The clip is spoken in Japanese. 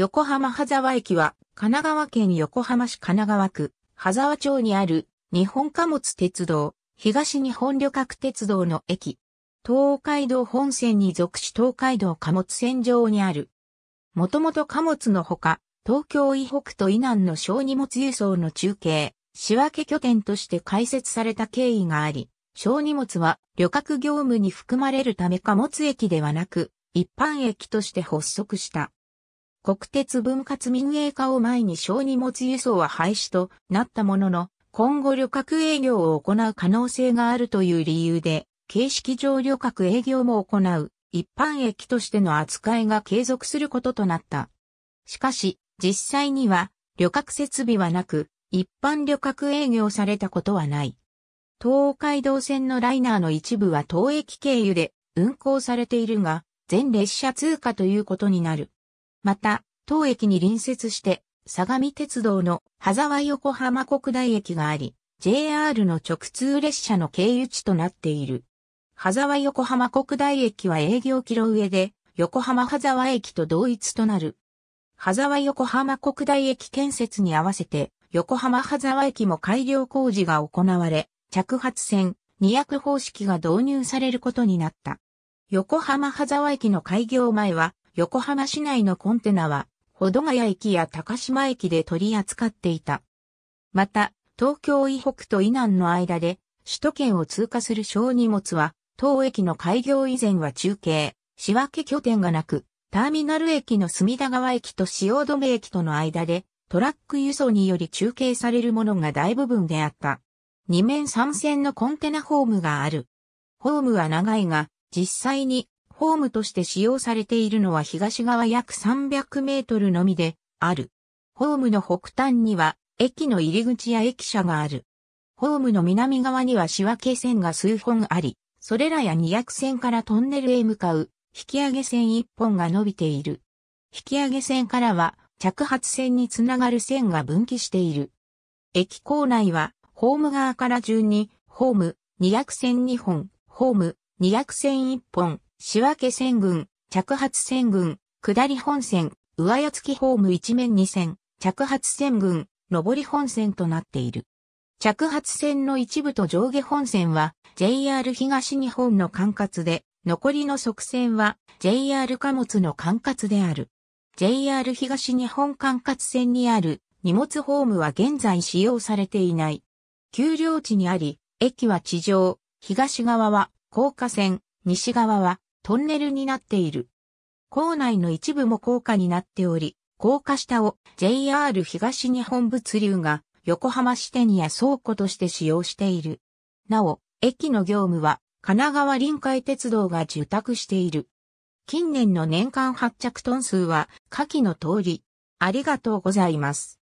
横浜羽沢駅は、神奈川県横浜市神奈川区、羽沢町にある、日本貨物鉄道、東日本旅客鉄道の駅。東海道本線に属し東海道貨物線上にある。もともと貨物のほか、東京以北と以南の小荷物輸送の中継、仕分け拠点として開設された経緯があり、小荷物は旅客業務に含まれるため貨物駅ではなく、一般駅として発足した。国鉄分割民営化を前に小荷物輸送は廃止となったものの、今後旅客営業を行う可能性があるという理由で、形式上旅客営業も行う一般駅としての扱いが継続することとなった。しかし、実際には旅客設備はなく、一般旅客営業されたことはない。東海道線のライナーの一部は当駅経由で運行されているが、全列車通過ということになる。また、当駅に隣接して、相模鉄道の羽沢横浜国大駅があり、JR の直通列車の経由地となっている。羽沢横浜国大駅は営業キロ上で、横浜羽沢駅と同一となる。羽沢横浜国大駅建設に合わせて、横浜羽沢駅も改良工事が行われ、着発線、二役方式が導入されることになった。横浜羽沢駅の開業前は、横浜市内のコンテナは保土ヶ谷駅や高島駅で取り扱っていた。また、東京以北と以南の間で、首都圏を通過する小荷物は、当駅の開業以前は中継、仕分け拠点がなく、ターミナル駅の隅田川駅と汐留駅との間で、トラック輸送により中継されるものが大部分であった。二面三線のコンテナホームがある。ホームは長いが、実際にホームとして使用されているのは東側約300メートルのみである。ホームの北端には駅の入り口や駅舎がある。ホームの南側には仕分け線が数本あり、それらや2 0線からトンネルへ向かう引き上げ線1本が伸びている。引き上げ線からは着発線につながる線が分岐している。駅構内はホーム側から順にホーム2 0線2本、ホーム2 0線1本、仕分け線群、着発線群、下り本線、上屋付きホーム一面二線、着発線群、上り本線となっている。着発線の一部と上下本線は JR 東日本の管轄で、残りの側線は JR 貨物の管轄である。JR 東日本管轄線にある荷物ホームは現在使用されていない。丘陵地にあり、駅は地上、東側は高架線、西側はトンネルになっている。校内の一部も高架になっており、高架下を JR 東日本物流が横浜支店や倉庫として使用している。なお、駅の業務は神奈川臨海鉄道が受託している。近年の年間発着トン数は下記の通り、ありがとうございます。